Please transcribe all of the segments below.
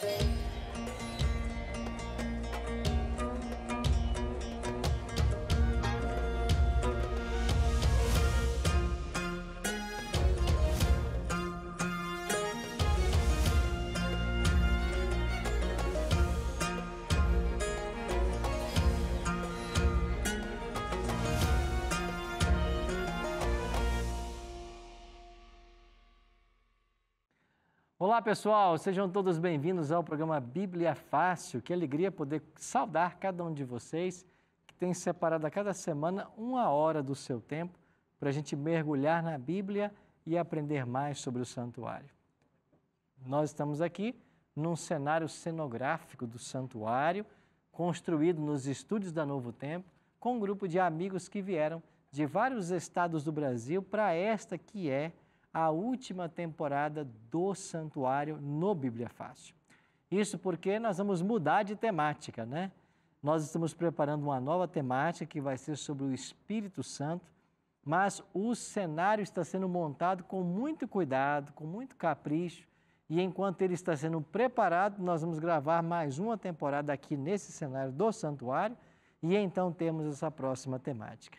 Thank you. Olá, pessoal, sejam todos bem-vindos ao programa Bíblia Fácil. Que alegria poder saudar cada um de vocês que tem separado a cada semana uma hora do seu tempo para a gente mergulhar na Bíblia e aprender mais sobre o santuário. Nós estamos aqui num cenário cenográfico do santuário, construído nos estúdios da Novo Tempo, com um grupo de amigos que vieram de vários estados do Brasil para esta que é a a última temporada do Santuário no Bíblia Fácil. Isso porque nós vamos mudar de temática, né? Nós estamos preparando uma nova temática que vai ser sobre o Espírito Santo, mas o cenário está sendo montado com muito cuidado, com muito capricho, e enquanto ele está sendo preparado, nós vamos gravar mais uma temporada aqui nesse cenário do santuário, e então temos essa próxima temática.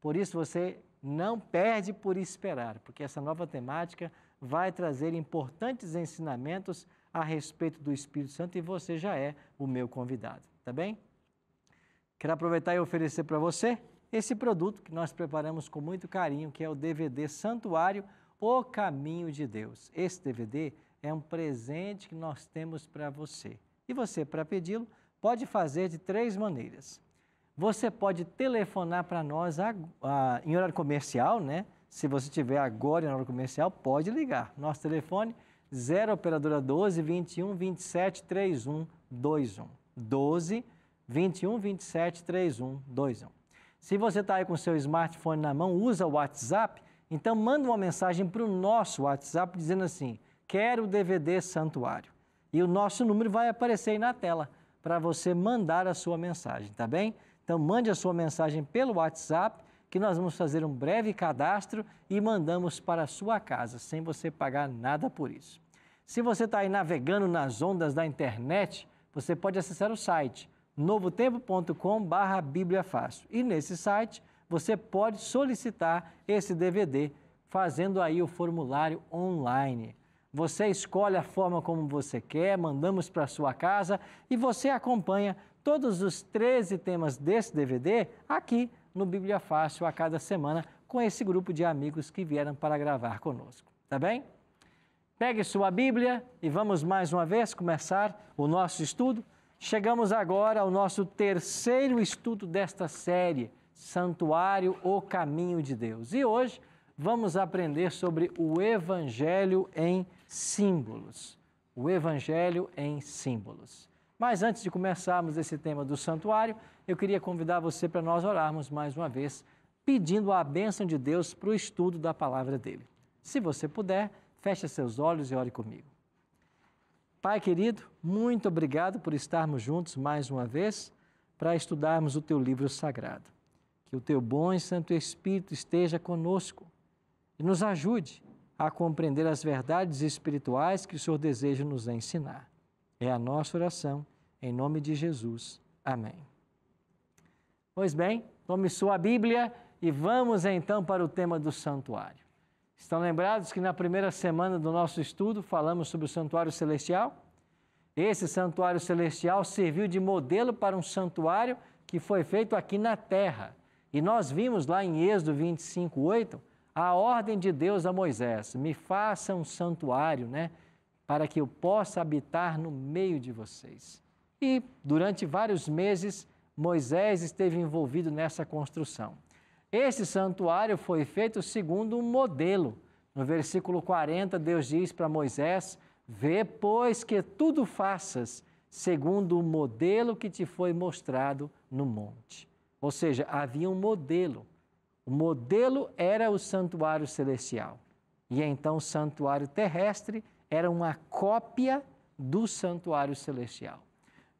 Por isso você não perde por esperar, porque essa nova temática vai trazer importantes ensinamentos a respeito do Espírito Santo e você já é o meu convidado, tá bem? Quero aproveitar e oferecer para você esse produto que nós preparamos com muito carinho, que é o DVD Santuário O Caminho de Deus. Esse DVD é um presente que nós temos para você. E você, para pedi-lo, pode fazer de três maneiras. Você pode telefonar para nós a, a, ah, em horário comercial, né? Se você tiver agora em horário comercial, pode ligar. Nosso telefone 0 operadora 12 21 27 31 21 12 21 27 31 21. Se você está aí com seu smartphone na mão, usa o WhatsApp, então manda uma mensagem para o nosso WhatsApp dizendo assim: quero o DVD Santuário. E o nosso número vai aparecer aí na tela para você mandar a sua mensagem, tá bem? Então, mande a sua mensagem pelo WhatsApp, que nós vamos fazer um breve cadastro e mandamos para a sua casa, sem você pagar nada por isso. Se você está aí navegando nas ondas da internet, você pode acessar o site novotempo.com.br Bíblia E nesse site, você pode solicitar esse DVD fazendo aí o formulário online. Você escolhe a forma como você quer, mandamos para sua casa e você acompanha todos os 13 temas desse DVD aqui no Bíblia Fácil a cada semana com esse grupo de amigos que vieram para gravar conosco, tá bem? Pegue sua Bíblia e vamos mais uma vez começar o nosso estudo. Chegamos agora ao nosso terceiro estudo desta série, Santuário, ou Caminho de Deus. E hoje vamos aprender sobre o Evangelho em símbolos. O Evangelho em símbolos. Mas antes de começarmos esse tema do santuário, eu queria convidar você para nós orarmos mais uma vez, pedindo a bênção de Deus para o estudo da palavra dele. Se você puder, feche seus olhos e ore comigo. Pai querido, muito obrigado por estarmos juntos mais uma vez para estudarmos o teu livro sagrado. Que o teu bom e santo Espírito esteja conosco e nos ajude a compreender as verdades espirituais que o Senhor deseja nos ensinar. É a nossa oração, em nome de Jesus. Amém. Pois bem, tome sua Bíblia e vamos então para o tema do santuário. Estão lembrados que na primeira semana do nosso estudo falamos sobre o santuário celestial? Esse santuário celestial serviu de modelo para um santuário que foi feito aqui na terra. E nós vimos lá em Êxodo 25, 8, a ordem de Deus a Moisés: me faça um santuário, né? Para que eu possa habitar no meio de vocês. E durante vários meses, Moisés esteve envolvido nessa construção. Esse santuário foi feito segundo um modelo. No versículo 40, Deus diz para Moisés: Vê, pois, que tudo faças segundo o modelo que te foi mostrado no monte. Ou seja, havia um modelo. O modelo era o santuário celestial. E então o santuário terrestre era uma cópia do santuário celestial.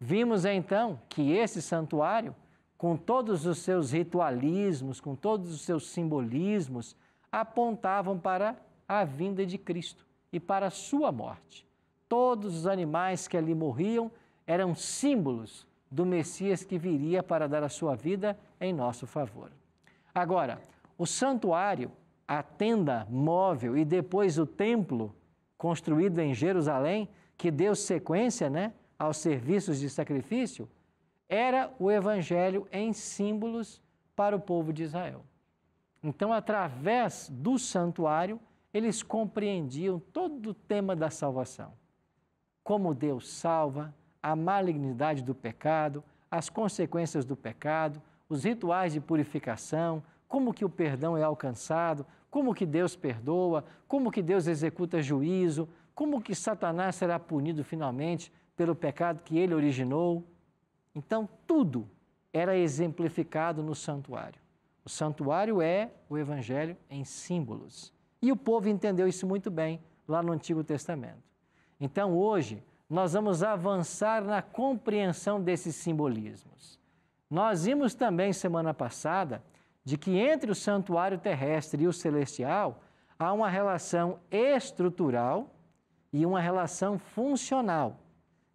Vimos então que esse santuário, com todos os seus ritualismos, com todos os seus simbolismos, apontavam para a vinda de Cristo e para a sua morte. Todos os animais que ali morriam eram símbolos do Messias que viria para dar a sua vida em nosso favor. Agora, o santuário, a tenda móvel e depois o templo construído em Jerusalém, que deu sequência, né? aos serviços de sacrifício, era o evangelho em símbolos para o povo de Israel. Então, através do santuário, eles compreendiam todo o tema da salvação. Como Deus salva, a malignidade do pecado, as consequências do pecado, os rituais de purificação, como que o perdão é alcançado, como que Deus perdoa, como que Deus executa juízo, como que Satanás será punido finalmente pelo pecado que ele originou. Então, tudo era exemplificado no santuário. O santuário é o Evangelho em símbolos. E o povo entendeu isso muito bem lá no Antigo Testamento. Então, hoje, nós vamos avançar na compreensão desses simbolismos. Nós vimos também semana passada de que entre o santuário terrestre e o celestial há uma relação estrutural e uma relação funcional.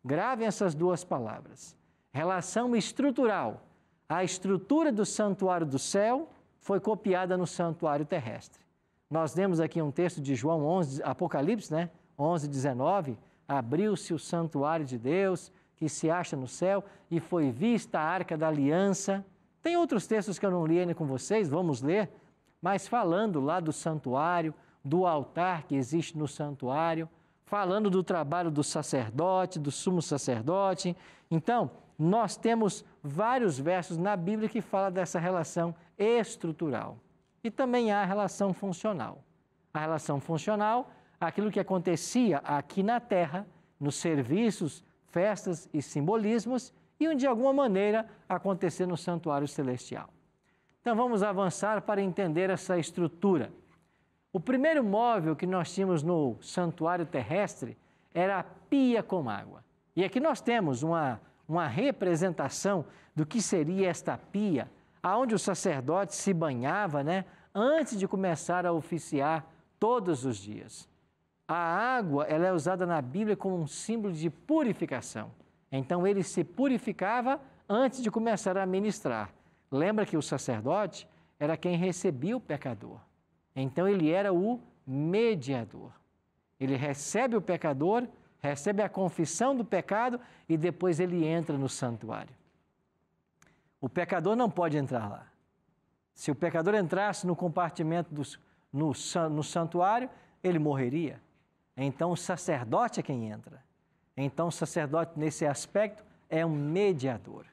Gravem essas duas palavras. Relação estrutural. A estrutura do santuário do céu foi copiada no santuário terrestre. Nós lemos aqui um texto de João 11, Apocalipse, né? 11, 19. Abriu-se o santuário de Deus que se acha no céu e foi vista a arca da aliança. Tem outros textos que eu não li ainda com vocês, vamos ler, mas falando lá do santuário, do altar que existe no santuário, falando do trabalho do sacerdote, do sumo sacerdote. Então, nós temos vários versos na Bíblia que fala dessa relação estrutural. E também há a relação funcional. A relação funcional, aquilo que acontecia aqui na terra, nos serviços, festas e simbolismos, e de alguma maneira acontecer no santuário celestial. Então vamos avançar para entender essa estrutura. O primeiro móvel que nós tínhamos no santuário terrestre era a pia com água. E aqui nós temos uma, uma representação do que seria esta pia, aonde o sacerdote se banhava, né, antes de começar a oficiar todos os dias. A água, ela é usada na Bíblia como um símbolo de purificação. Então ele se purificava antes de começar a ministrar. Lembra que o sacerdote era quem recebia o pecador. Então ele era o mediador. Ele recebe o pecador, recebe a confissão do pecado e depois ele entra no santuário. O pecador não pode entrar lá. Se o pecador entrasse no compartimento do, no, no santuário, ele morreria. Então o sacerdote é quem entra. Então o sacerdote, nesse aspecto, é um mediador.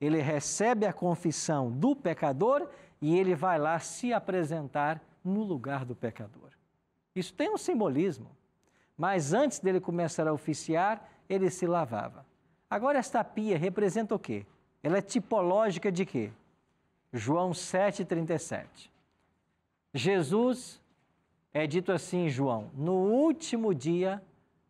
Ele recebe a confissão do pecador e ele vai lá se apresentar no lugar do pecador. Isso tem um simbolismo, mas antes dele começar a oficiar, ele se lavava. Agora, esta pia representa o quê? Ela é tipológica de quê? João 7,37. Jesus é dito assim em João: No último dia,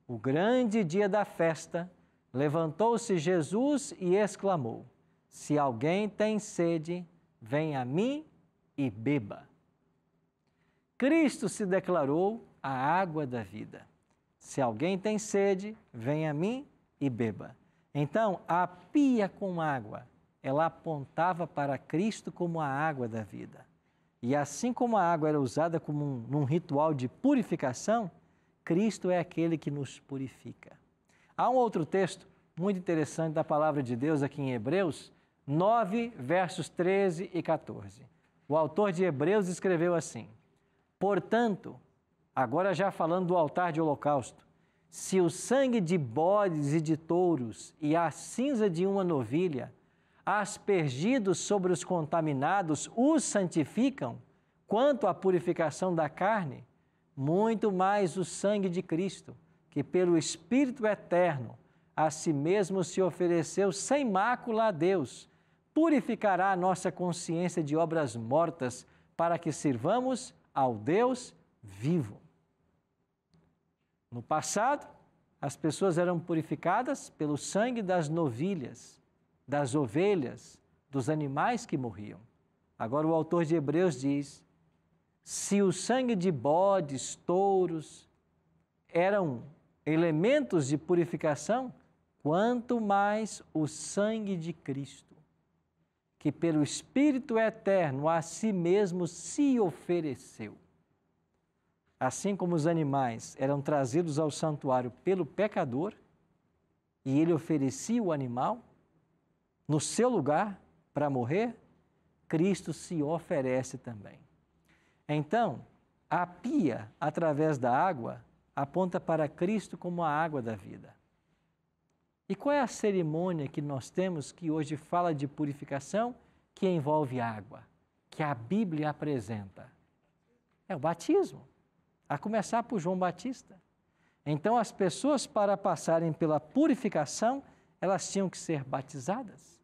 o grande dia da festa, levantou-se Jesus e exclamou: Se alguém tem sede, vem a mim e beba. Cristo se declarou a água da vida. Se alguém tem sede, venha a mim e beba. Então, a pia com água, ela apontava para Cristo como a água da vida. E assim como a água era usada como um, num ritual de purificação, Cristo é aquele que nos purifica. Há um outro texto muito interessante da palavra de Deus aqui em Hebreus 9, versos 13 e 14. O autor de Hebreus escreveu assim: Portanto, agora já falando do altar de holocausto, se o sangue de bodes e de touros e a cinza de uma novilha, aspergidos sobre os contaminados, os santificam, quanto à purificação da carne, muito mais o sangue de Cristo, que pelo Espírito eterno a si mesmo se ofereceu sem mácula a Deus, purificará a nossa consciência de obras mortas para que sirvamos ao Deus vivo. No passado, as pessoas eram purificadas pelo sangue das novilhas, das ovelhas, dos animais que morriam. Agora, o autor de Hebreus diz: se o sangue de bodes, touros, eram elementos de purificação, quanto mais o sangue de Cristo que pelo Espírito Eterno a si mesmo se ofereceu. Assim como os animais eram trazidos ao santuário pelo pecador, e ele oferecia o animal no seu lugar para morrer, Cristo se oferece também. Então, a pia, através da água, aponta para Cristo como a água da vida. E qual é a cerimônia que nós temos que hoje fala de purificação que envolve água, que a Bíblia apresenta? É o batismo, a começar por João Batista. Então, as pessoas, para passarem pela purificação, elas tinham que ser batizadas.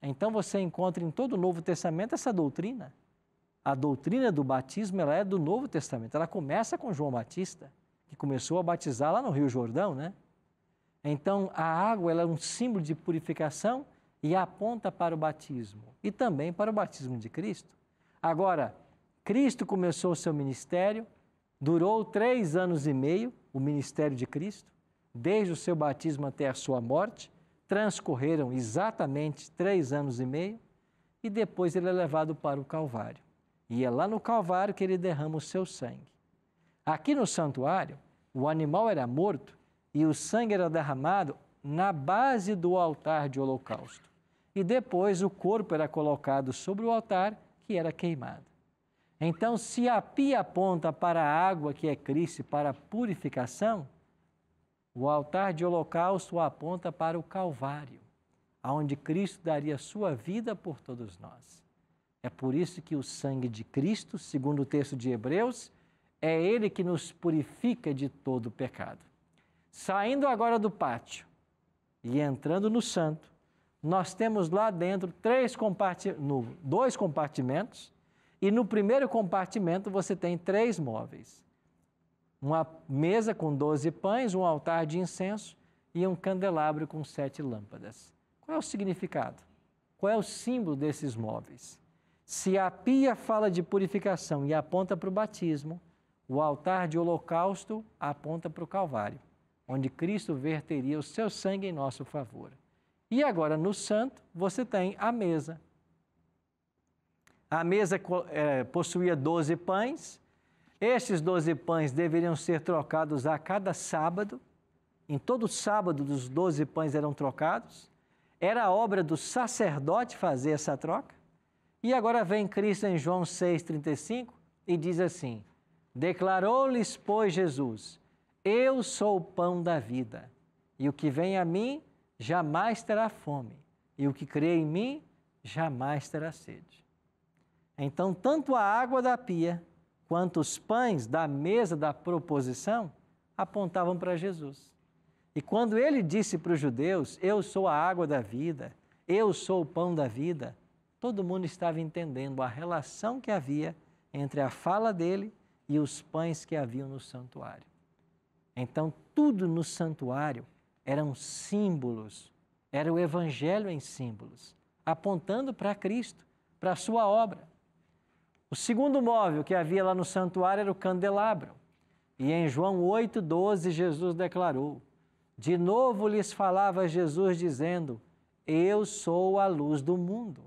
Então, você encontra em todo o Novo Testamento essa doutrina. A doutrina do batismo ela é do Novo Testamento. Ela começa com João Batista, que começou a batizar lá no Rio Jordão, né? Então, a água é um símbolo de purificação e aponta para o batismo e também para o batismo de Cristo. Agora, Cristo começou o seu ministério, durou três anos e meio o ministério de Cristo, desde o seu batismo até a sua morte. Transcorreram exatamente três anos e meio e depois ele é levado para o Calvário. E é lá no Calvário que ele derrama o seu sangue. Aqui no santuário, o animal era morto e o sangue era derramado na base do altar de holocausto. E depois o corpo era colocado sobre o altar, que era queimado. Então, se a pia aponta para a água que é Cristo para a purificação, o altar de holocausto aponta para o Calvário, aonde Cristo daria sua vida por todos nós. É por isso que o sangue de Cristo, segundo o texto de Hebreus, é ele que nos purifica de todo pecado. Saindo agora do pátio e entrando no santo, nós temos lá dentro três dois compartimentos, e no primeiro compartimento você tem três móveis: uma mesa com doze pães, um altar de incenso e um candelabro com sete lâmpadas. Qual é o significado? Qual é o símbolo desses móveis? Se a pia fala de purificação e aponta para o batismo, o altar de holocausto aponta para o Calvário onde Cristo verteria o seu sangue em nosso favor. E agora, no santo, você tem a mesa. A mesa é, possuía doze pães. Esses doze pães deveriam ser trocados a cada sábado. Em todo sábado, os doze pães eram trocados. Era a obra do sacerdote fazer essa troca. E agora vem Cristo em João 6,35 e diz assim: Declarou-lhes, pois, Jesus: eu sou o pão da vida, e o que vem a mim jamais terá fome, e o que crê em mim jamais terá sede. Então, tanto a água da pia quanto os pães da mesa da proposição apontavam para Jesus. E quando ele disse para os judeus: Eu sou a água da vida, eu sou o pão da vida, todo mundo estava entendendo a relação que havia entre a fala dele e os pães que haviam no santuário. Então, tudo no santuário eram símbolos, era o evangelho em símbolos, apontando para Cristo, para a sua obra. O segundo móvel que havia lá no santuário era o candelabro. E em João 8:12 Jesus declarou: De novo lhes falava Jesus dizendo: Eu sou a luz do mundo.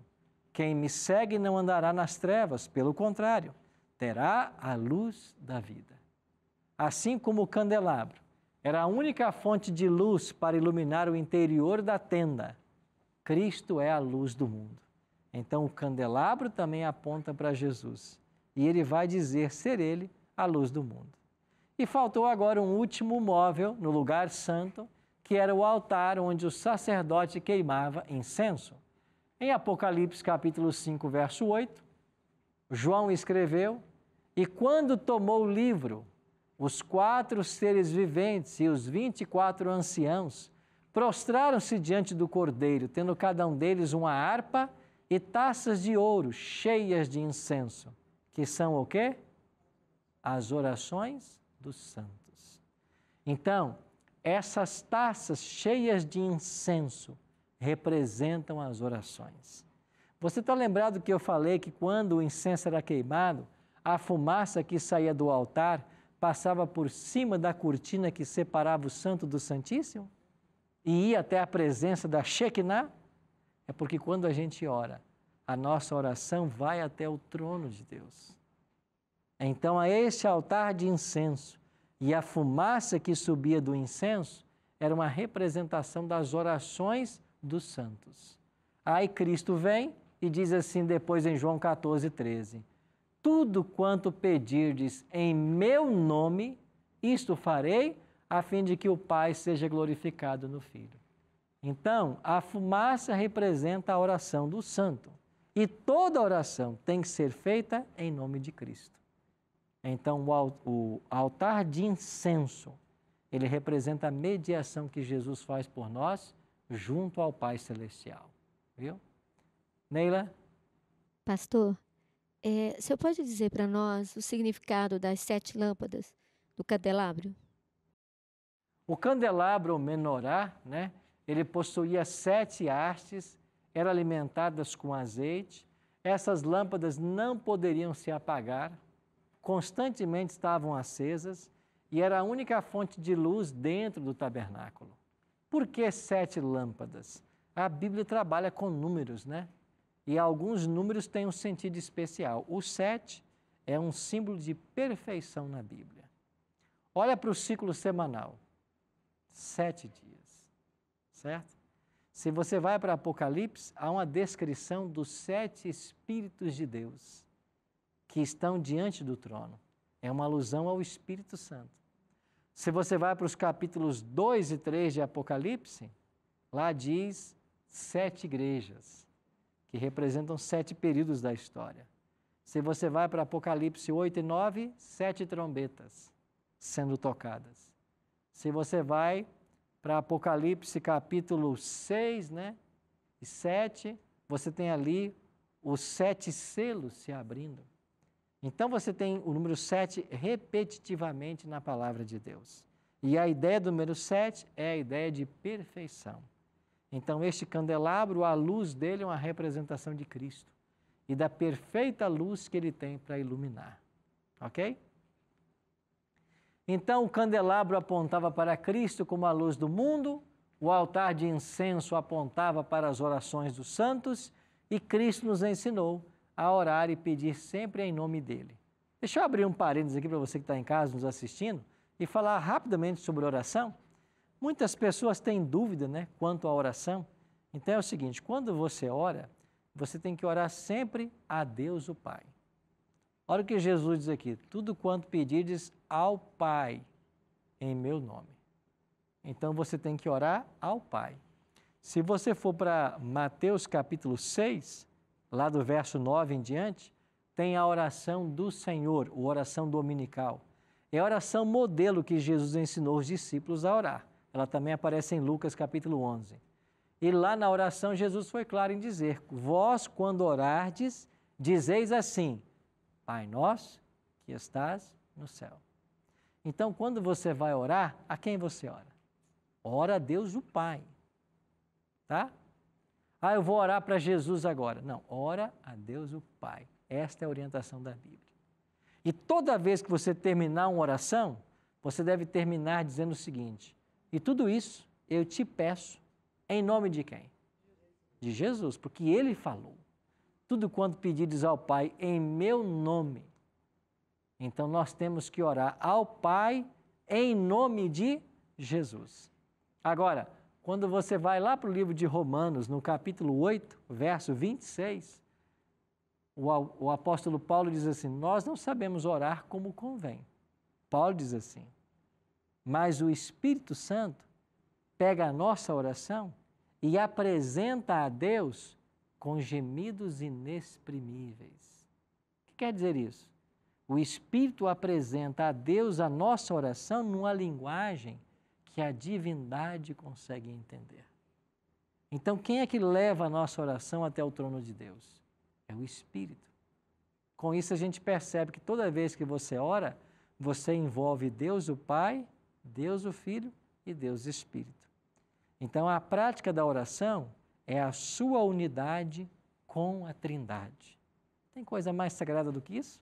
Quem me segue não andará nas trevas, pelo contrário, terá a luz da vida assim como o candelabro, era a única fonte de luz para iluminar o interior da tenda. Cristo é a luz do mundo. Então o candelabro também aponta para Jesus. E ele vai dizer ser ele a luz do mundo. E faltou agora um último móvel no lugar santo, que era o altar onde o sacerdote queimava incenso. Em Apocalipse capítulo 5, verso 8, João escreveu: "E quando tomou o livro, os quatro seres viventes e os vinte e quatro anciãos prostraram-se diante do cordeiro, tendo cada um deles uma harpa e taças de ouro cheias de incenso, que são o quê? As orações dos santos. Então, essas taças cheias de incenso representam as orações. Você está lembrado que eu falei que quando o incenso era queimado, a fumaça que saía do altar passava por cima da cortina que separava o santo do santíssimo e ia até a presença da Shekinah? É porque quando a gente ora, a nossa oração vai até o trono de Deus. Então, a este altar de incenso e a fumaça que subia do incenso era uma representação das orações dos santos. Aí Cristo vem e diz assim depois em João 14, 13: tudo quanto pedirdes em meu nome, isto farei, a fim de que o Pai seja glorificado no Filho. Então, a fumaça representa a oração do santo. E toda oração tem que ser feita em nome de Cristo. Então, o altar de incenso, ele representa a mediação que Jesus faz por nós junto ao Pai Celestial. Viu? Neila? Pastor, é, o senhor pode dizer para nós o significado das sete lâmpadas do candelabro? O candelabro menorá, né? Ele possuía sete hastes, eram alimentadas com azeite. Essas lâmpadas não poderiam se apagar, constantemente estavam acesas e era a única fonte de luz dentro do tabernáculo. Por que sete lâmpadas? A Bíblia trabalha com números, né? E alguns números têm um sentido especial. O 7 é um símbolo de perfeição na Bíblia. Olha para o ciclo semanal. Sete dias. Certo? Se você vai para Apocalipse, há uma descrição dos sete Espíritos de Deus que estão diante do trono. É uma alusão ao Espírito Santo. Se você vai para os capítulos 2 e 3 de Apocalipse, lá diz sete igrejas que representam sete períodos da história. Se você vai para Apocalipse 8 e 9, sete trombetas sendo tocadas. Se você vai para Apocalipse capítulo 6 né, e 7, você tem ali os sete selos se abrindo. Então você tem o número 7 repetitivamente na palavra de Deus. E a ideia do número 7 é a ideia de perfeição. Então, este candelabro, a luz dele é uma representação de Cristo e da perfeita luz que ele tem para iluminar. Ok? Então, o candelabro apontava para Cristo como a luz do mundo, o altar de incenso apontava para as orações dos santos e Cristo nos ensinou a orar e pedir sempre em nome dele. Deixa eu abrir um parênteses aqui para você que está em casa nos assistindo e falar rapidamente sobre oração. Muitas pessoas têm dúvida né, quanto à oração. Então é o seguinte: quando você ora, você tem que orar sempre a Deus o Pai. Olha o que Jesus diz aqui: tudo quanto pedires ao Pai em meu nome. Então você tem que orar ao Pai. Se você for para Mateus capítulo 6, lá do verso 9 em diante, tem a oração do Senhor, a oração dominical. É a oração modelo que Jesus ensinou os discípulos a orar. Ela também aparece em Lucas capítulo 11. E lá na oração Jesus foi claro em dizer: Vós, quando orardes, dizeis assim: Pai nosso que estás no céu. Então, quando você vai orar, a quem você ora? Ora a Deus o Pai. Tá? Ah, eu vou orar para Jesus agora. Não, ora a Deus o Pai. Esta é a orientação da Bíblia. E toda vez que você terminar uma oração, você deve terminar dizendo o seguinte: e tudo isso eu te peço em nome de quem? De Jesus, porque ele falou. Tudo quanto pedires ao Pai em meu nome. Então nós temos que orar ao Pai em nome de Jesus. Agora, quando você vai lá para o livro de Romanos, no capítulo 8, verso 26, o, apóstolo Paulo diz assim: Nós não sabemos orar como convém. Paulo diz assim: mas o Espírito Santo pega a nossa oração e apresenta a Deus com gemidos inexprimíveis. O que quer dizer isso? O Espírito apresenta a Deus a nossa oração numa linguagem que a divindade consegue entender. Então, quem é que leva a nossa oração até o trono de Deus? É o Espírito. Com isso, a gente percebe que toda vez que você ora, você envolve Deus, o Pai, Deus o Filho e Deus o Espírito. Então, a prática da oração é a sua unidade com a Trindade. Tem coisa mais sagrada do que isso?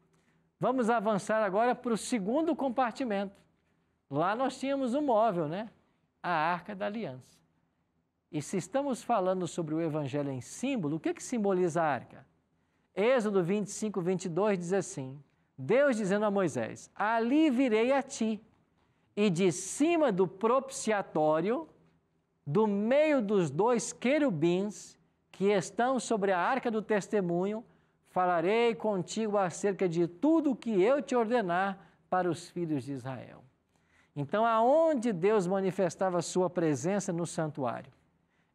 Vamos avançar agora para o segundo compartimento. Lá nós tínhamos um móvel, né? A Arca da Aliança. E se estamos falando sobre o Evangelho em símbolo, o que, é que simboliza a arca? Êxodo 25, 22 diz assim: Deus dizendo a Moisés: Ali virei a ti, e de cima do propiciatório, do meio dos dois querubins que estão sobre a arca do testemunho, falarei contigo acerca de tudo o que eu te ordenar para os filhos de Israel. Então, aonde Deus manifestava sua presença no santuário?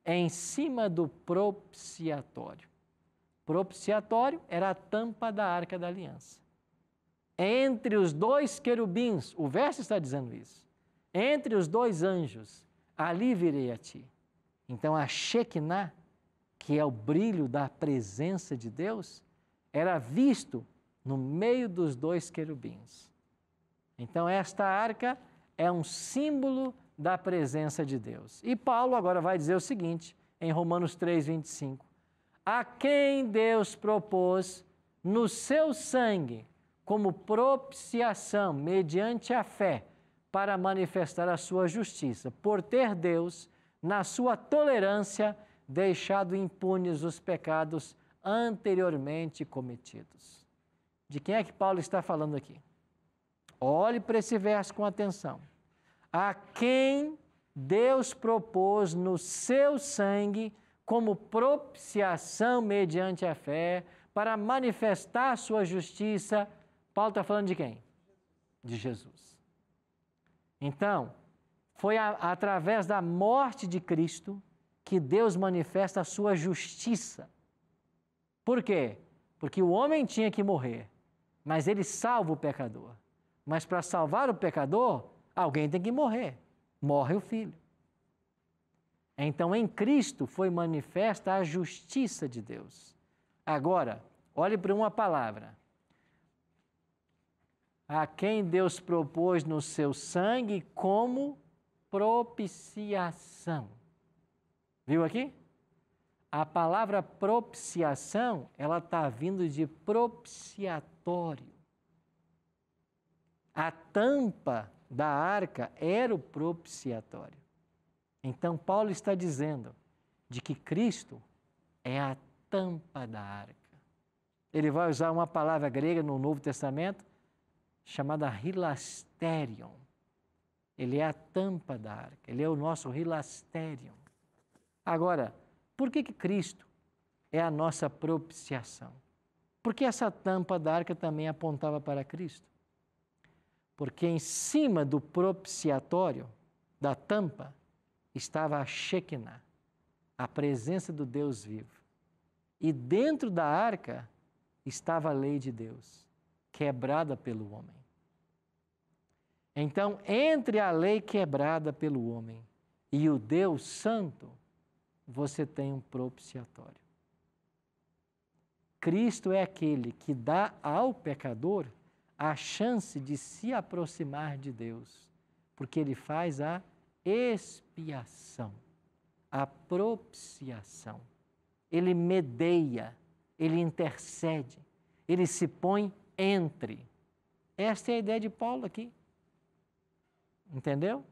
É em cima do propiciatório. Propiciatório era a tampa da arca da aliança entre os dois querubins, o verso está dizendo isso, entre os dois anjos, ali virei a ti. Então a Shekinah, que é o brilho da presença de Deus, era visto no meio dos dois querubins. Então esta arca é um símbolo da presença de Deus. E Paulo agora vai dizer o seguinte, em Romanos 3, 25: A quem Deus propôs no seu sangue como propiciação mediante a fé para manifestar a sua justiça, por ter Deus, na sua tolerância, deixado impunes os pecados anteriormente cometidos. De quem é que Paulo está falando aqui? Olhe para esse verso com atenção. A quem Deus propôs no seu sangue como propiciação mediante a fé para manifestar sua justiça Paulo está falando de quem? De Jesus. Então, foi a, através da morte de Cristo que Deus manifesta a sua justiça. Por quê? Porque o homem tinha que morrer, mas ele salva o pecador. Mas para salvar o pecador, alguém tem que morrer. Morre o filho. Então, em Cristo foi manifesta a justiça de Deus. Agora, olhe para uma palavra a quem Deus propôs no seu sangue como propiciação. Viu aqui? A palavra propiciação, ela está vindo de propiciatório. A tampa da arca era o propiciatório. Então, Paulo está dizendo de que Cristo é a tampa da arca. Ele vai usar uma palavra grega no Novo Testamento chamada hilasterion. Ele é a tampa da arca, ele é o nosso hilasterion. Agora, por que, que Cristo é a nossa propiciação? Porque essa tampa da arca também apontava para Cristo. Porque em cima do propiciatório, da tampa, estava a Shekinah, a presença do Deus vivo. E dentro da arca estava a lei de Deus quebrada pelo homem. Então, entre a lei quebrada pelo homem e o Deus Santo, você tem um propiciatório. Cristo é aquele que dá ao pecador a chance de se aproximar de Deus, porque ele faz a expiação, a propiciação. Ele medeia, ele intercede, ele se põe entre. Esta é a ideia de Paulo aqui. Entendeu?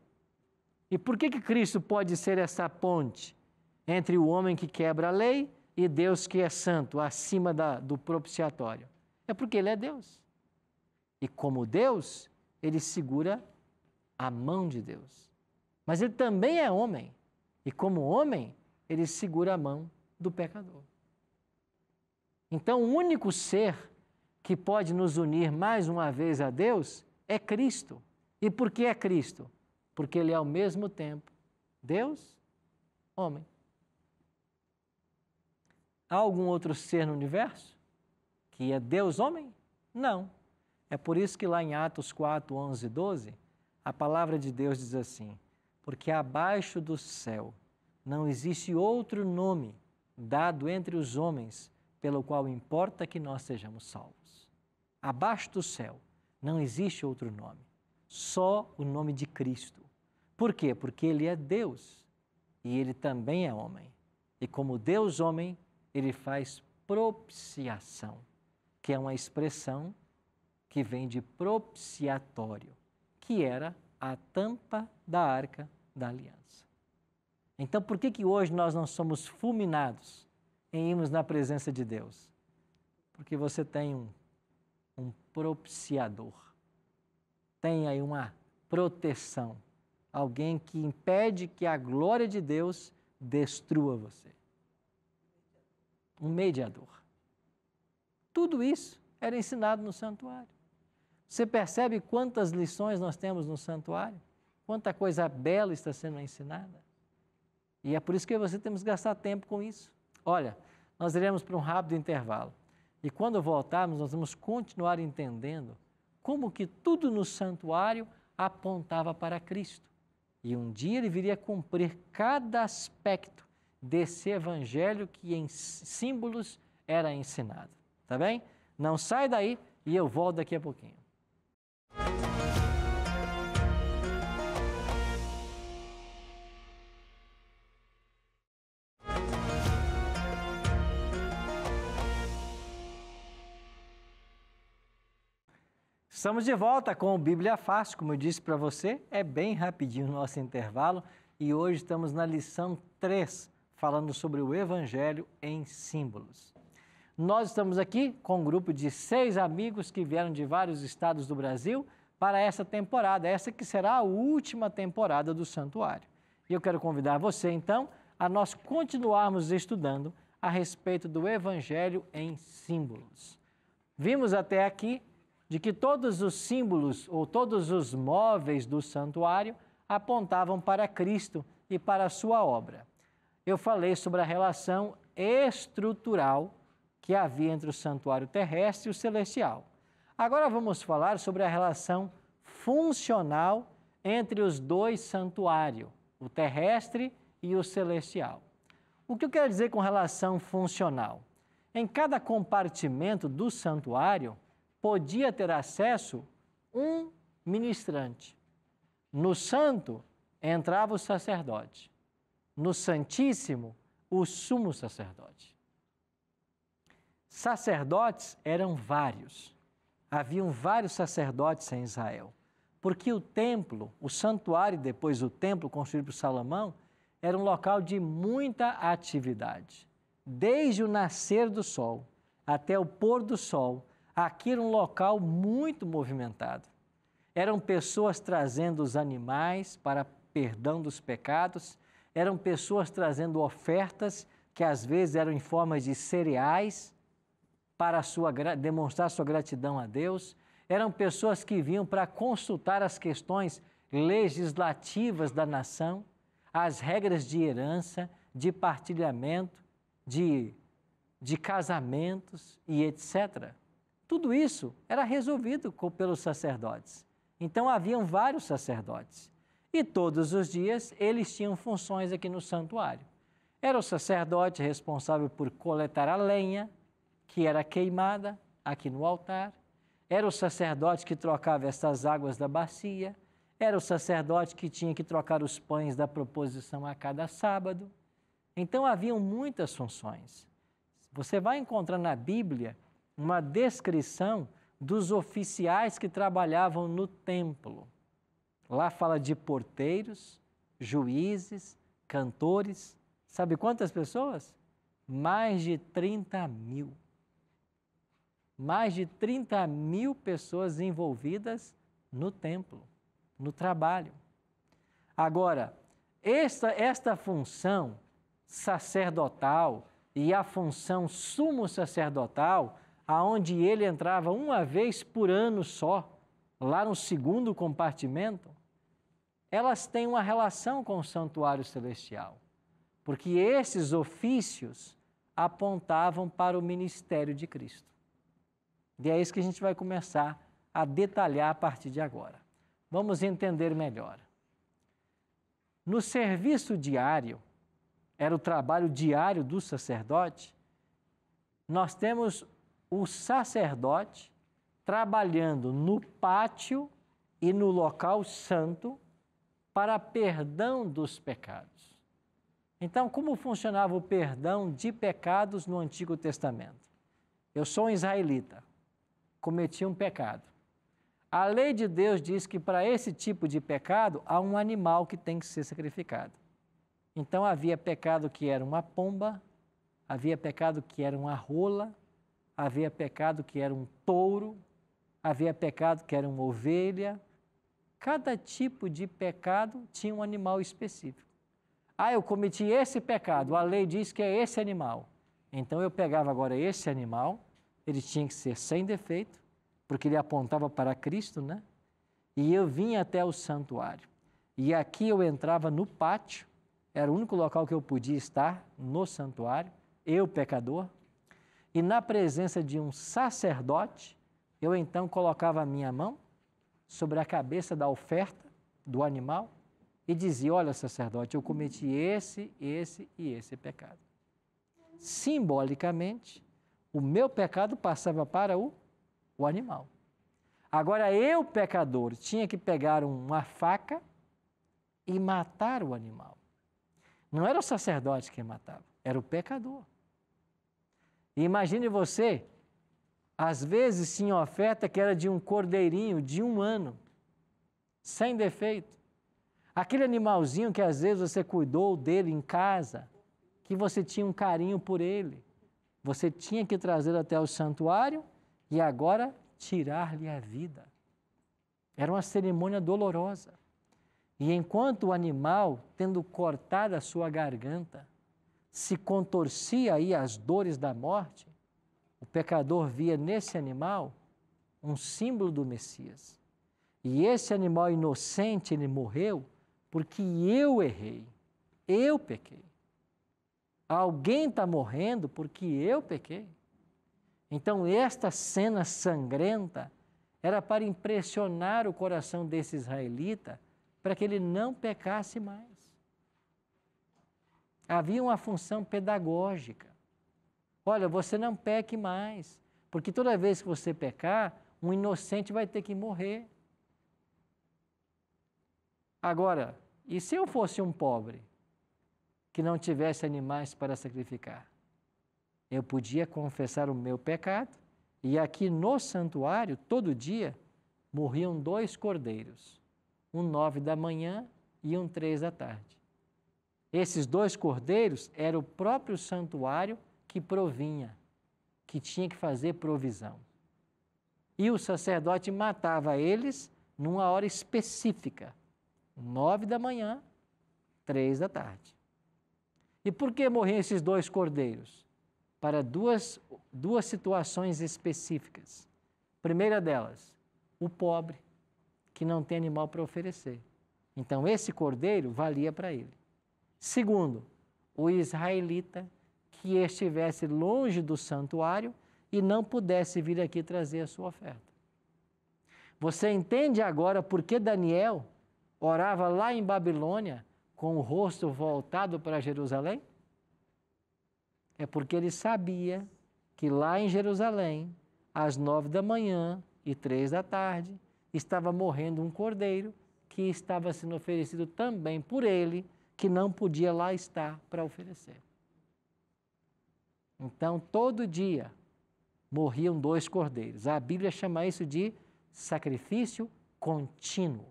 E por que, que Cristo pode ser essa ponte entre o homem que quebra a lei e Deus que é santo, acima da, do propiciatório? É porque Ele é Deus. E como Deus, Ele segura a mão de Deus. Mas Ele também é homem. E como homem, Ele segura a mão do pecador. Então, o único ser que pode nos unir mais uma vez a Deus é Cristo. E por que é Cristo? Porque Ele é ao mesmo tempo Deus, homem. Há algum outro ser no universo que é Deus, homem? Não. É por isso que lá em Atos 4, 11 e 12, a palavra de Deus diz assim: Porque abaixo do céu não existe outro nome dado entre os homens pelo qual importa que nós sejamos salvos abaixo do céu, não existe outro nome, só o nome de Cristo. Por quê? Porque ele é Deus e ele também é homem. E como Deus homem, ele faz propiciação, que é uma expressão que vem de propiciatório, que era a tampa da arca da aliança. Então, por que, que hoje nós não somos fulminados em irmos na presença de Deus? Porque você tem um um propiciador. Tem aí uma proteção, alguém que impede que a glória de Deus destrua você. Um mediador. Tudo isso era ensinado no santuário. Você percebe quantas lições nós temos no santuário? Quanta coisa bela está sendo ensinada? E é por isso que você temos que gastar tempo com isso. Olha, nós iremos para um rápido intervalo. E quando voltarmos, nós vamos continuar entendendo como que tudo no santuário apontava para Cristo. E um dia ele viria cumprir cada aspecto desse evangelho que em símbolos era ensinado. Tá bem? Não sai daí e eu volto daqui a pouquinho. Estamos de volta com o Bíblia Fácil, como eu disse para você, é bem rapidinho o nosso intervalo e hoje estamos na lição 3, falando sobre o Evangelho em símbolos. Nós estamos aqui com um grupo de seis amigos que vieram de vários estados do Brasil para essa temporada, essa que será a última temporada do Santuário. E eu quero convidar você, então, a nós continuarmos estudando a respeito do Evangelho em símbolos. Vimos até aqui de que todos os símbolos ou todos os móveis do santuário apontavam para Cristo e para a sua obra. Eu falei sobre a relação estrutural que havia entre o santuário terrestre e o celestial. Agora vamos falar sobre a relação funcional entre os dois santuários, o terrestre e o celestial. O que eu quero dizer com relação funcional? Em cada compartimento do santuário podia ter acesso um ministrante. No santo entrava o sacerdote. No santíssimo, o sumo sacerdote. Sacerdotes eram vários. Haviam vários sacerdotes em Israel. Porque o templo, o santuário e depois o templo construído por Salomão, era um local de muita atividade. Desde o nascer do sol até o pôr do sol, Aqui era um local muito movimentado. Eram pessoas trazendo os animais para perdão dos pecados, eram pessoas trazendo ofertas, que às vezes eram em forma de cereais, para sua, demonstrar sua gratidão a Deus. Eram pessoas que vinham para consultar as questões legislativas da nação, as regras de herança, de partilhamento, de, de casamentos e etc. Tudo isso era resolvido pelos sacerdotes. Então haviam vários sacerdotes. E todos os dias eles tinham funções aqui no santuário. Era o sacerdote responsável por coletar a lenha, que era queimada aqui no altar. Era o sacerdote que trocava estas águas da bacia. Era o sacerdote que tinha que trocar os pães da proposição a cada sábado. Então haviam muitas funções. Você vai encontrar na Bíblia uma descrição dos oficiais que trabalhavam no templo. Lá fala de porteiros, juízes, cantores. Sabe quantas pessoas? Mais de 30 mil. Mais de 30 mil pessoas envolvidas no templo, no trabalho. Agora, esta, esta função sacerdotal e a função sumo sacerdotal aonde ele entrava uma vez por ano só, lá no segundo compartimento, elas têm uma relação com o santuário celestial, porque esses ofícios apontavam para o ministério de Cristo. E é isso que a gente vai começar a detalhar a partir de agora. Vamos entender melhor. No serviço diário, era o trabalho diário do sacerdote, nós temos o sacerdote trabalhando no pátio e no local santo para perdão dos pecados. Então, como funcionava o perdão de pecados no Antigo Testamento? Eu sou um israelita, cometi um pecado. A lei de Deus diz que para esse tipo de pecado há um animal que tem que ser sacrificado. Então havia pecado que era uma pomba, havia pecado que era uma rola, havia pecado que era um touro, havia pecado que era uma ovelha. Cada tipo de pecado tinha um animal específico. Ah, eu cometi esse pecado, a lei diz que é esse animal. Então eu pegava agora esse animal, ele tinha que ser sem defeito, porque ele apontava para Cristo, né? E eu vinha até o santuário. E aqui eu entrava no pátio, era o único local que eu podia estar, no santuário, eu, pecador, e na presença de um sacerdote, eu então colocava a minha mão sobre a cabeça da oferta do animal e dizia: Olha, sacerdote, eu cometi esse, esse e esse pecado. Simbolicamente, o meu pecado passava para o, o animal. Agora, eu, pecador, tinha que pegar uma faca e matar o animal. Não era o sacerdote quem matava, era o pecador. E imagine você, às vezes tinha oferta que era de um cordeirinho de um ano, sem defeito. Aquele animalzinho que às vezes você cuidou dele em casa, que você tinha um carinho por ele, você tinha que trazer até o santuário e agora tirar-lhe a vida. Era uma cerimônia dolorosa. E enquanto o animal, tendo cortado a sua garganta, se contorcia aí as dores da morte, o pecador via nesse animal um símbolo do Messias. E esse animal inocente, ele morreu porque eu errei, eu pequei. Alguém está morrendo porque eu pequei. Então, esta cena sangrenta era para impressionar o coração desse israelita para que ele não pecasse mais. Havia uma função pedagógica. Olha, você não peque mais, porque toda vez que você pecar, um inocente vai ter que morrer. Agora, e se eu fosse um pobre que não tivesse animais para sacrificar? Eu podia confessar o meu pecado e aqui no santuário, todo dia, morriam dois cordeiros, um nove da manhã e um três da tarde. Esses dois cordeiros era o próprio santuário que provinha, que tinha que fazer provisão. E o sacerdote matava eles numa hora específica, nove da manhã, três da tarde. E por que morriam esses dois cordeiros? Para duas, duas situações específicas. Primeira delas, o pobre, que não tem animal para oferecer. Então, esse cordeiro valia para ele. Segundo, o israelita que estivesse longe do santuário e não pudesse vir aqui trazer a sua oferta. Você entende agora por que Daniel orava lá em Babilônia com o rosto voltado para Jerusalém? É porque ele sabia que lá em Jerusalém, às nove da manhã e três da tarde, estava morrendo um cordeiro que estava sendo oferecido também por ele que não podia lá estar para oferecer. Então, todo dia morriam dois cordeiros. A Bíblia chama isso de sacrifício contínuo.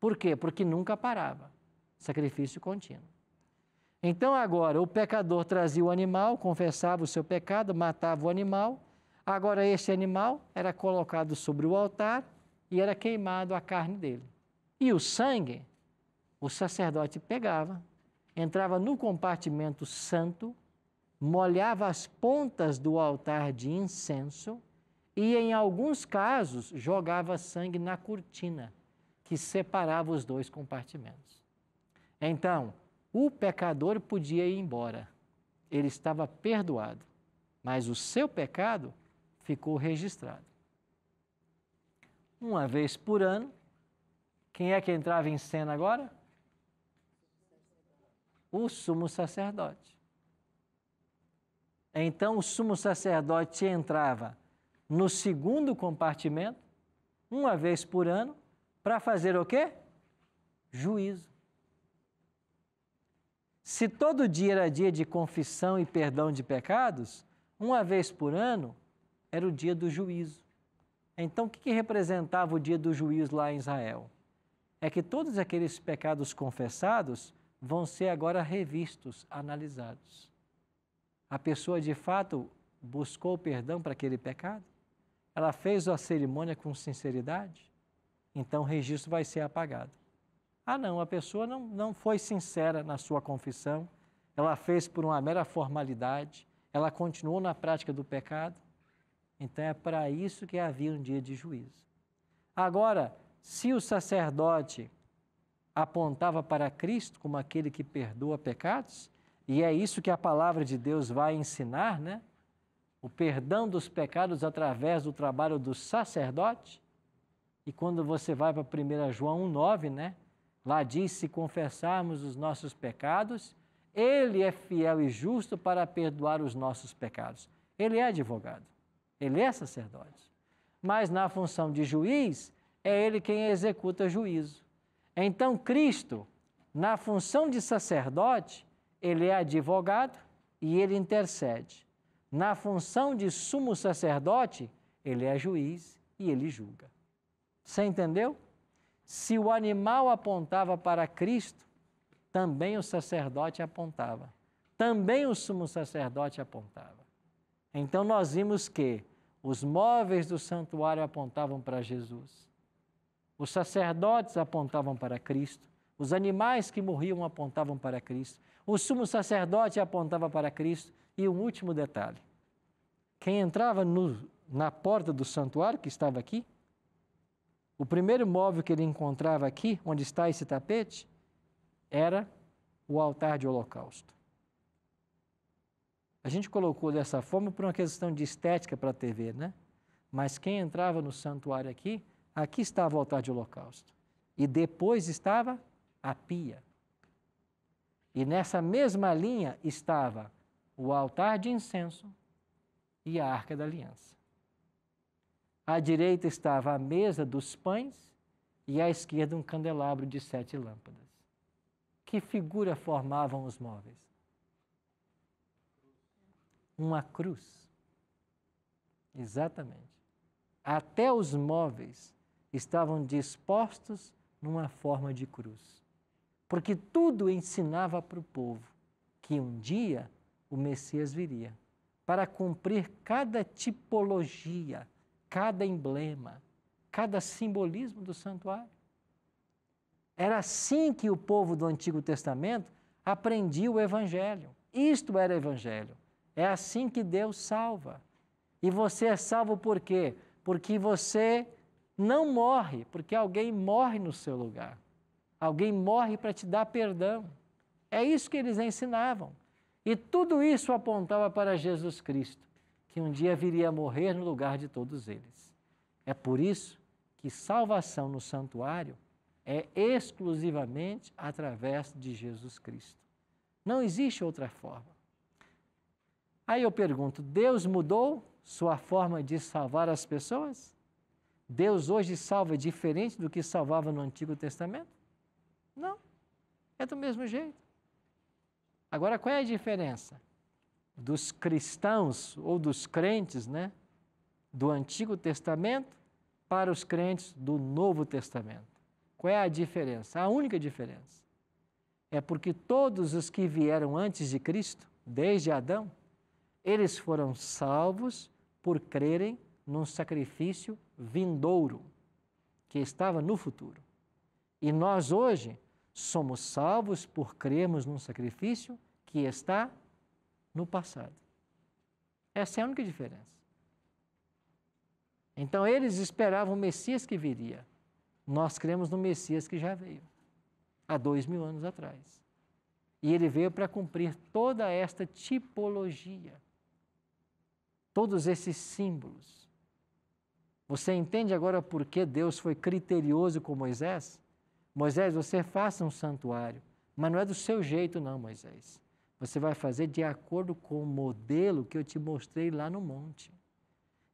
Por quê? Porque nunca parava. Sacrifício contínuo. Então, agora, o pecador trazia o animal, confessava o seu pecado, matava o animal. Agora, esse animal era colocado sobre o altar e era queimado a carne dele. E o sangue o sacerdote pegava, entrava no compartimento santo, molhava as pontas do altar de incenso e, em alguns casos, jogava sangue na cortina que separava os dois compartimentos. Então, o pecador podia ir embora, ele estava perdoado, mas o seu pecado ficou registrado. Uma vez por ano, quem é que entrava em cena agora? o sumo sacerdote. Então o sumo sacerdote entrava no segundo compartimento, uma vez por ano, para fazer o quê? Juízo. Se todo dia era dia de confissão e perdão de pecados, uma vez por ano era o dia do juízo. Então, o que, que representava o dia do juízo lá em Israel? É que todos aqueles pecados confessados vão ser agora revistos, analisados. A pessoa de fato buscou perdão para aquele pecado? Ela fez a cerimônia com sinceridade? Então o registro vai ser apagado. Ah, não, a pessoa não, não foi sincera na sua confissão, ela fez por uma mera formalidade, ela continuou na prática do pecado. Então é para isso que havia um dia de juízo. Agora, se o sacerdote apontava para Cristo como aquele que perdoa pecados, e é isso que a palavra de Deus vai ensinar, né? O perdão dos pecados através do trabalho do sacerdote. E quando você vai para 1 João 1,9, né? Lá diz: se confessarmos os nossos pecados, Ele é fiel e justo para perdoar os nossos pecados. Ele é advogado, ele é sacerdote. Mas na função de juiz, é ele quem executa juízo. Então, Cristo, na função de sacerdote, ele é advogado e ele intercede. Na função de sumo sacerdote, ele é juiz e ele julga. Você entendeu? Se o animal apontava para Cristo, também o sacerdote apontava. Também o sumo sacerdote apontava. Então nós vimos que os móveis do santuário apontavam para Jesus. Os sacerdotes apontavam para Cristo, os animais que morriam apontavam para Cristo, o sumo sacerdote apontava para Cristo, e um último detalhe: quem entrava no, na porta do santuário, que estava aqui, o primeiro móvel que ele encontrava aqui, onde está esse tapete, era o altar de holocausto. A gente colocou dessa forma por uma questão de estética para a TV, né? Mas quem entrava no santuário aqui Aqui estava o altar de holocausto. E depois estava a pia. E nessa mesma linha estava o altar de incenso e a arca da aliança. À direita estava a mesa dos pães e à esquerda um candelabro de sete lâmpadas. Que figura formavam os móveis? Uma cruz. Exatamente. Até os móveis estavam dispostos numa forma de cruz. Porque tudo ensinava para o povo que um dia o Messias viria para cumprir cada tipologia, cada emblema, cada simbolismo do santuário. Era assim que o povo do Antigo Testamento aprendia o Evangelho. Isto era Evangelho. É assim que Deus salva. E você é salvo por quê? Porque você não morre, porque alguém morre no seu lugar. Alguém morre para te dar perdão. É isso que eles ensinavam. E tudo isso apontava para Jesus Cristo, que um dia viria a morrer no lugar de todos eles. É por isso que salvação no santuário é exclusivamente através de Jesus Cristo. Não existe outra forma. Aí eu pergunto: Deus mudou sua forma de salvar as pessoas? Deus hoje salva diferente do que salvava no Antigo Testamento? Não. É do mesmo jeito. Agora, qual é a diferença dos cristãos ou dos crentes, né? Do Antigo Testamento para os crentes do Novo Testamento? Qual é a diferença? A única diferença é porque todos os que vieram antes de Cristo, desde Adão, eles foram salvos por crerem num sacrifício vindouro, que estava no futuro. E nós hoje somos salvos por crermos num sacrifício que está no passado. Essa é a única diferença. Então eles esperavam o Messias que viria. Nós cremos no Messias que já veio, há dois mil anos atrás. E ele veio para cumprir toda esta tipologia, todos esses símbolos. Você entende agora por que Deus foi criterioso com Moisés? Moisés, você faça um santuário, mas não é do seu jeito, não, Moisés. Você vai fazer de acordo com o modelo que eu te mostrei lá no monte.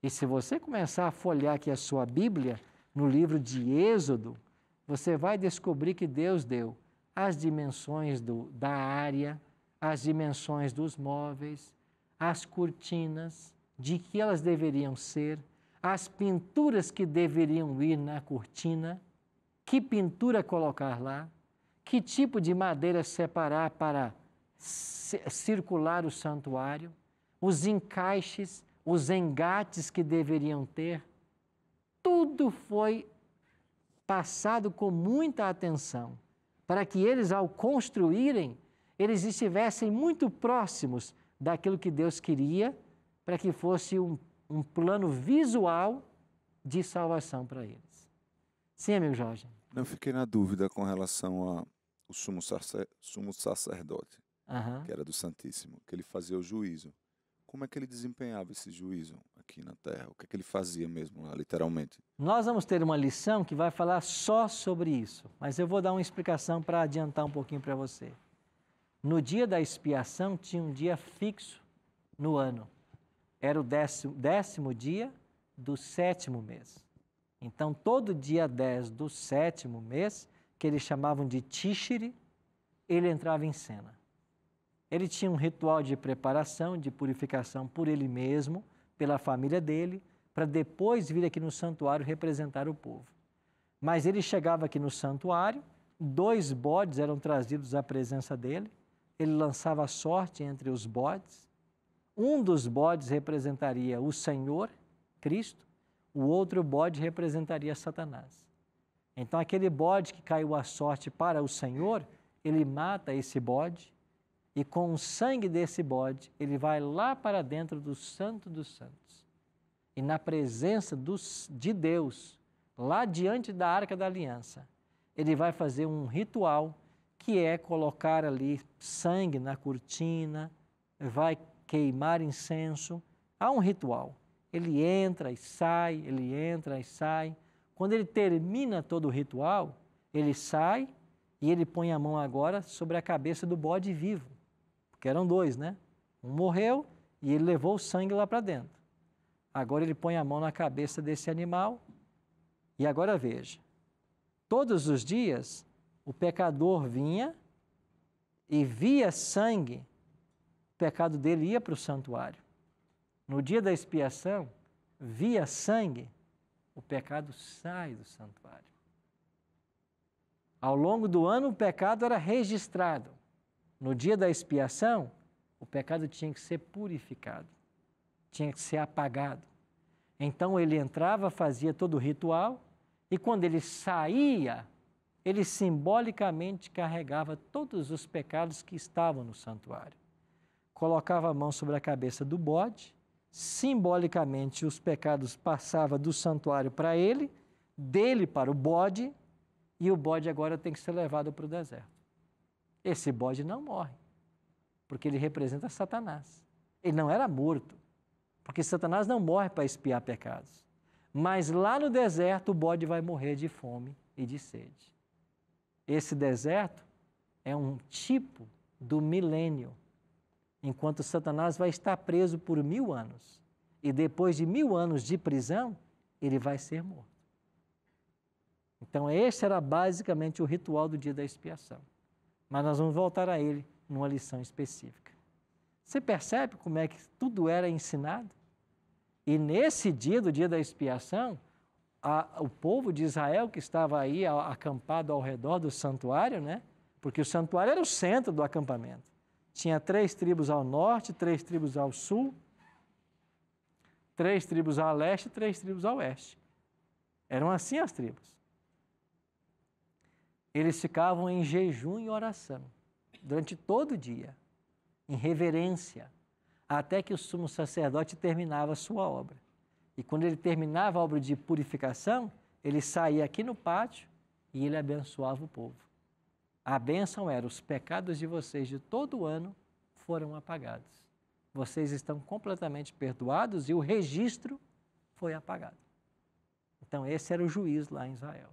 E se você começar a folhear aqui a sua Bíblia, no livro de Êxodo, você vai descobrir que Deus deu as dimensões do, da área, as dimensões dos móveis, as cortinas, de que elas deveriam ser, as pinturas que deveriam ir na cortina, que pintura colocar lá, que tipo de madeira separar para circular o santuário, os encaixes, os engates que deveriam ter. Tudo foi passado com muita atenção, para que eles, ao construírem, eles estivessem muito próximos daquilo que Deus queria, para que fosse um um plano visual de salvação para eles. Sim, amigo Jorge? Não fiquei na dúvida com relação ao sumo, sacer, sumo sacerdote, uhum. que era do Santíssimo, que ele fazia o juízo. Como é que ele desempenhava esse juízo aqui na Terra? O que é que ele fazia mesmo, literalmente? Nós vamos ter uma lição que vai falar só sobre isso, mas eu vou dar uma explicação para adiantar um pouquinho para você. No dia da expiação tinha um dia fixo no ano era o décimo, décimo dia do sétimo mês. Então, todo dia 10 do sétimo mês, que eles chamavam de Tishri, ele entrava em cena. Ele tinha um ritual de preparação, de purificação por ele mesmo, pela família dele, para depois vir aqui no santuário representar o povo. Mas ele chegava aqui no santuário, dois bodes eram trazidos à presença dele, ele lançava sorte entre os bodes, um dos bodes representaria o Senhor, Cristo, o outro bode representaria Satanás. Então, aquele bode que caiu à sorte para o Senhor, ele mata esse bode e com o sangue desse bode, ele vai lá para dentro do Santo dos Santos. E na presença dos, de Deus, lá diante da Arca da Aliança, ele vai fazer um ritual que é colocar ali sangue na cortina, vai queimar incenso. Há um ritual. Ele entra e sai, ele entra e sai. Quando ele termina todo o ritual, ele sai e ele põe a mão agora sobre a cabeça do bode vivo. Porque eram dois, né? Um morreu e ele levou o sangue lá para dentro. Agora ele põe a mão na cabeça desse animal. E agora veja: todos os dias o pecador vinha e via sangue pecado dele ia para o santuário. No dia da expiação, via sangue, o pecado sai do santuário. Ao longo do ano, o pecado era registrado. No dia da expiação, o pecado tinha que ser purificado, tinha que ser apagado. Então ele entrava, fazia todo o ritual, e quando ele saía, ele simbolicamente carregava todos os pecados que estavam no santuário colocava a mão sobre a cabeça do bode, simbolicamente os pecados passavam do santuário para ele, dele para o bode, e o bode agora tem que ser levado para o deserto. Esse bode não morre, porque ele representa Satanás. Ele não era morto, porque Satanás não morre para espiar pecados. Mas lá no deserto o bode vai morrer de fome e de sede. Esse deserto é um tipo do milênio enquanto Satanás vai estar preso por mil anos. E depois de mil anos de prisão, ele vai ser morto. Então, este era basicamente o ritual do dia da expiação. Mas nós vamos voltar a ele numa lição específica. Você percebe como é que tudo era ensinado? E nesse dia do dia da expiação, a, o povo de Israel que estava aí acampado ao redor do santuário, né? Porque o santuário era o centro do acampamento. Tinha três tribos ao norte, três tribos ao sul, três tribos a leste, três tribos a oeste. Eram assim as tribos. Eles ficavam em jejum e oração durante todo o dia, em reverência, até que o sumo sacerdote terminava a sua obra. E quando ele terminava a obra de purificação, ele saía aqui no pátio e ele abençoava o povo. A bênção era: os pecados de vocês de todo o ano foram apagados. Vocês estão completamente perdoados e o registro foi apagado. Então, esse era o juiz lá em Israel.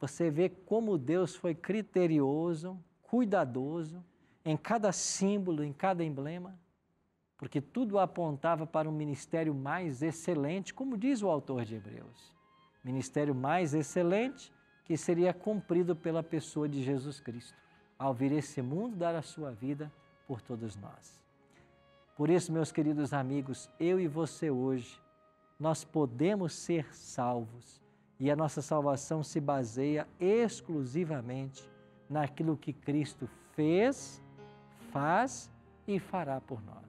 Você vê como Deus foi criterioso, cuidadoso em cada símbolo, em cada emblema, porque tudo apontava para um ministério mais excelente, como diz o autor de Hebreus. Ministério mais excelente que seria cumprido pela pessoa de Jesus Cristo, ao vir esse mundo dar a sua vida por todos nós. Por isso, meus queridos amigos, eu e você hoje, nós podemos ser salvos e a nossa salvação se baseia exclusivamente naquilo que Cristo fez, faz e fará por nós.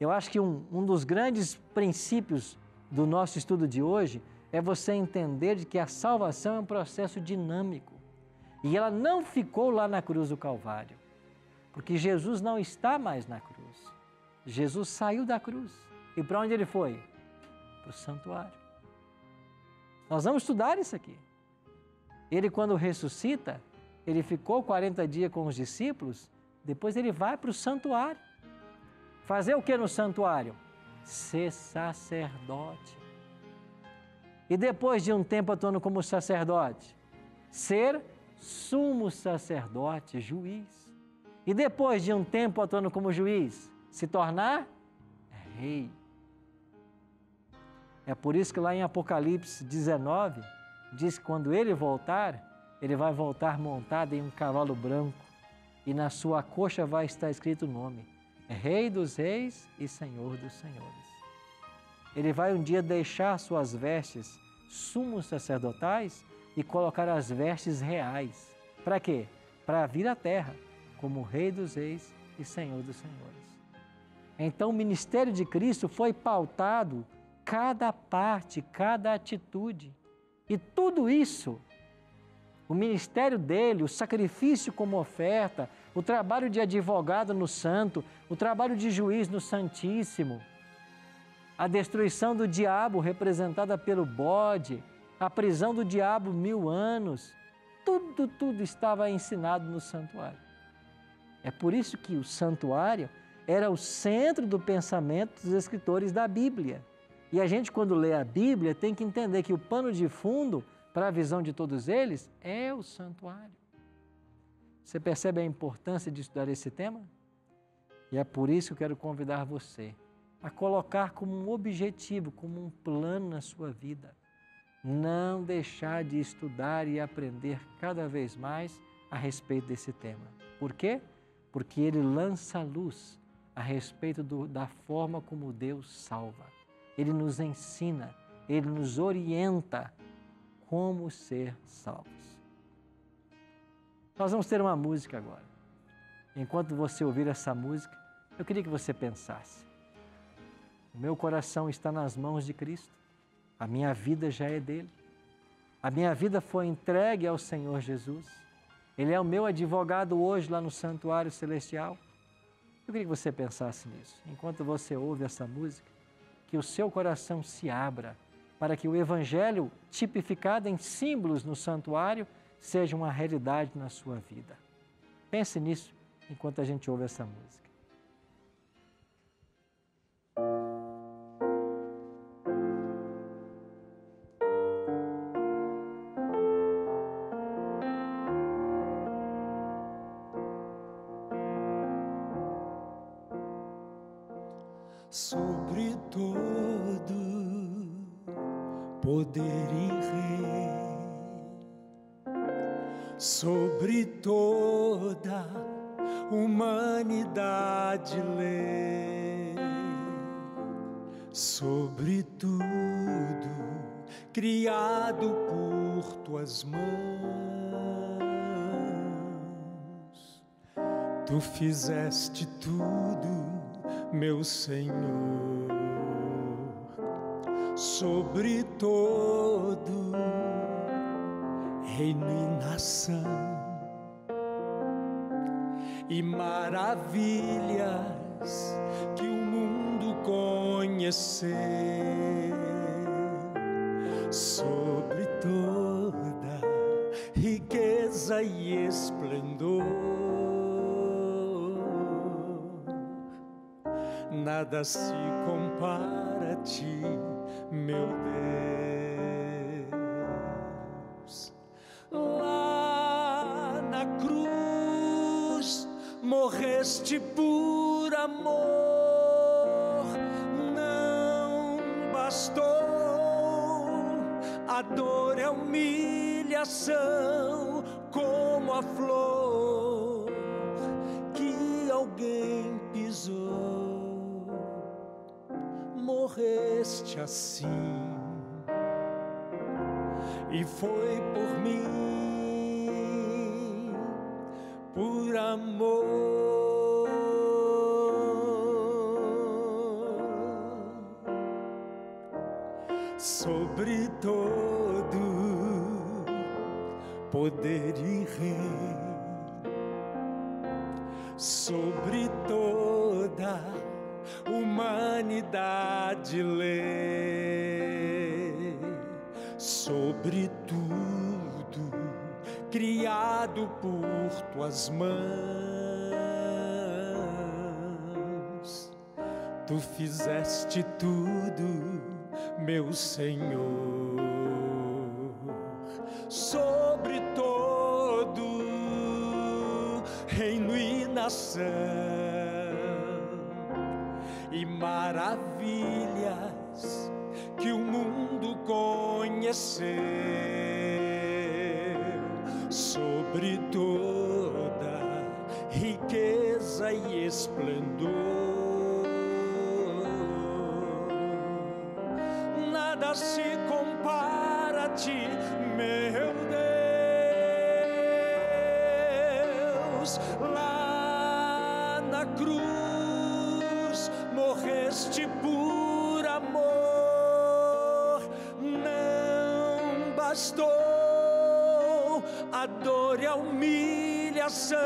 Eu acho que um, um dos grandes princípios do nosso estudo de hoje é você entender de que a salvação é um processo dinâmico. E ela não ficou lá na cruz do Calvário, porque Jesus não está mais na cruz. Jesus saiu da cruz. E para onde ele foi? Para o santuário. Nós vamos estudar isso aqui. Ele, quando ressuscita, ele ficou 40 dias com os discípulos, depois ele vai para o santuário. Fazer o que no santuário? Ser sacerdote e depois de um tempo atuando como sacerdote, ser sumo sacerdote, juiz. E depois de um tempo atuando como juiz, se tornar rei. É por isso que lá em Apocalipse 19 diz que quando ele voltar, ele vai voltar montado em um cavalo branco e na sua coxa vai estar escrito o nome: Rei dos Reis e Senhor dos Senhores. Ele vai um dia deixar suas vestes sumos sacerdotais e colocar as vestes reais. Para quê? Para vir à terra como Rei dos Reis e Senhor dos Senhores. Então, o ministério de Cristo foi pautado cada parte, cada atitude. E tudo isso, o ministério dele, o sacrifício como oferta, o trabalho de advogado no santo, o trabalho de juiz no santíssimo, a destruição do diabo representada pelo bode, a prisão do diabo mil anos, tudo, tudo estava ensinado no santuário. É por isso que o santuário era o centro do pensamento dos escritores da Bíblia. E a gente, quando lê a Bíblia, tem que entender que o pano de fundo para a visão de todos eles é o santuário. Você percebe a importância de estudar esse tema? E é por isso que eu quero convidar você a colocar como um objetivo, como um plano na sua vida. Não deixar de estudar e aprender cada vez mais a respeito desse tema. Por quê? Porque ele lança luz a respeito do, da forma como Deus salva. Ele nos ensina, ele nos orienta como ser salvos. Nós vamos ter uma música agora. Enquanto você ouvir essa música, eu queria que você pensasse: o meu coração está nas mãos de Cristo. A minha vida já é dele. A minha vida foi entregue ao Senhor Jesus. Ele é o meu advogado hoje lá no santuário celestial. Eu queria que você pensasse nisso. Enquanto você ouve essa música, que o seu coração se abra para que o evangelho tipificado em símbolos no santuário seja uma realidade na sua vida. Pense nisso enquanto a gente ouve essa música. fizeste tudo, meu Senhor, sobre todo reino e nação, e maravilhas que o mundo conhecer sobre toda riqueza e esplendor. nada se compara a ti, meu Deus. Lá na cruz morreste por amor, não bastou, a dor a é humilhação como a flor. morreste assim, e foi por mim, por amor. Sobre todo poder e rei, sobre toda humanidade de ler sobre tudo criado por tuas mãos. Tu fizeste tudo, meu Senhor, sobre todo reino e nação e maravilhas que o mundo conheceu sobre toda riqueza e esplendor. Nada se compara a ti, meu Deus, lá na cruz bastou a dor e a humilhação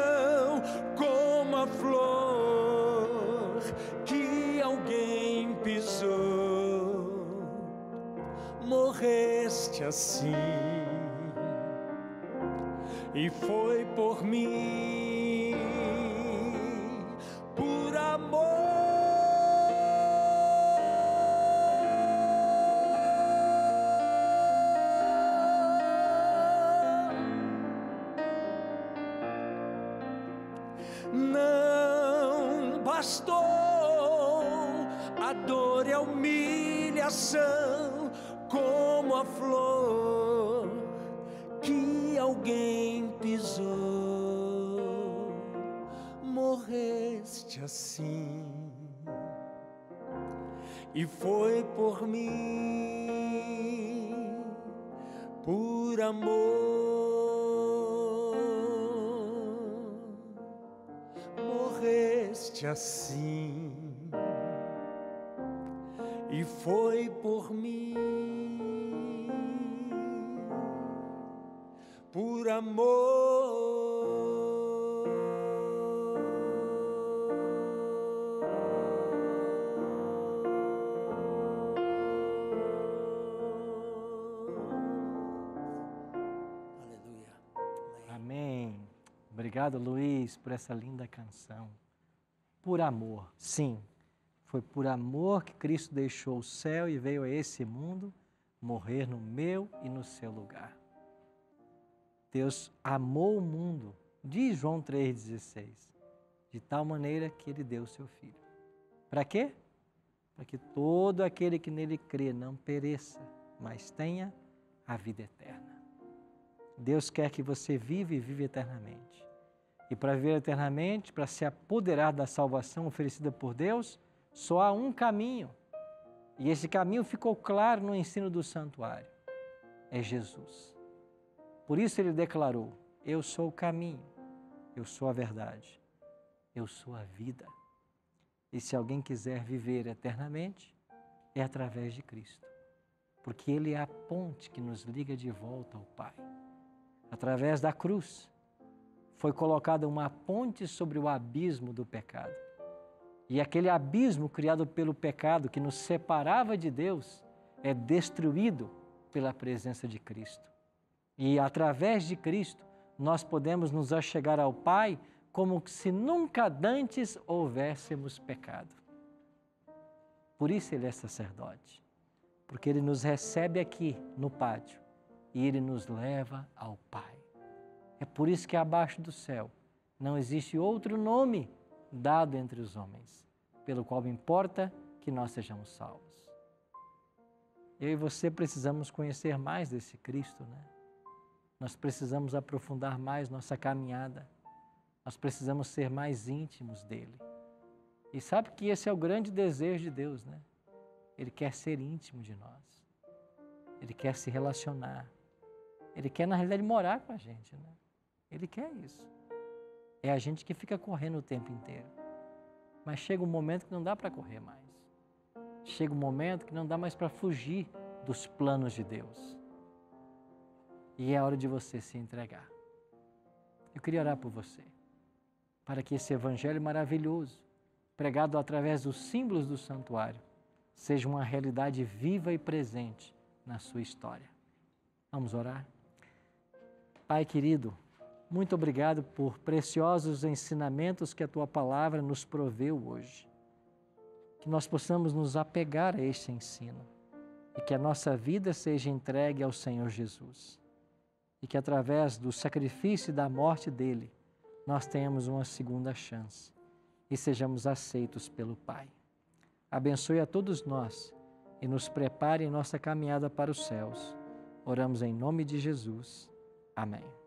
como a flor que alguém pisou. Morreste assim e foi por mim bastou a dor e a humilhação, como a flor que alguém pisou. Morreste assim, e foi por mim, por amor. Morrer deste assim e foi por mim, por amor. Aleluia. Amém. Obrigado, Luiz, por essa linda canção por amor. Sim, foi por amor que Cristo deixou o céu e veio a esse mundo morrer no meu e no seu lugar. Deus amou o mundo, diz João 3,16, de tal maneira que ele deu o seu filho. Para quê? Para que todo aquele que nele crê não pereça, mas tenha a vida eterna. Deus quer que você viva e viva eternamente e para viver eternamente, para se apoderar da salvação oferecida por Deus, só há um caminho. E esse caminho ficou claro no ensino do santuário: é Jesus. Por isso ele declarou: Eu sou o caminho, eu sou a verdade, eu sou a vida. E se alguém quiser viver eternamente, é através de Cristo, porque Ele é a ponte que nos liga de volta ao Pai. Através da cruz, foi colocada uma ponte sobre o abismo do pecado. E aquele abismo criado pelo pecado que nos separava de Deus é destruído pela presença de Cristo. E através de Cristo, nós podemos nos achegar ao Pai como se nunca dantes houvéssemos pecado. Por isso ele é sacerdote, porque ele nos recebe aqui no pátio e ele nos leva ao Pai. É por isso que abaixo do céu não existe outro nome dado entre os homens, pelo qual importa que nós sejamos salvos. Eu e você precisamos conhecer mais desse Cristo, né? Nós precisamos aprofundar mais nossa caminhada. Nós precisamos ser mais íntimos dele. E sabe que esse é o grande desejo de Deus, né? Ele quer ser íntimo de nós. Ele quer se relacionar. Ele quer, na realidade, morar com a gente, né? Ele quer isso. É a gente que fica correndo o tempo inteiro. Mas chega um momento que não dá para correr mais. Chega um momento que não dá mais para fugir dos planos de Deus. E é hora de você se entregar. Eu queria orar por você, para que esse evangelho maravilhoso, pregado através dos símbolos do santuário, seja uma realidade viva e presente na sua história. Vamos orar? Pai querido, muito obrigado por preciosos ensinamentos que a tua palavra nos proveu hoje. Que nós possamos nos apegar a este ensino e que a nossa vida seja entregue ao Senhor Jesus. E que através do sacrifício e da morte dele, nós tenhamos uma segunda chance e sejamos aceitos pelo Pai. Abençoe a todos nós e nos prepare em nossa caminhada para os céus. Oramos em nome de Jesus. Amém.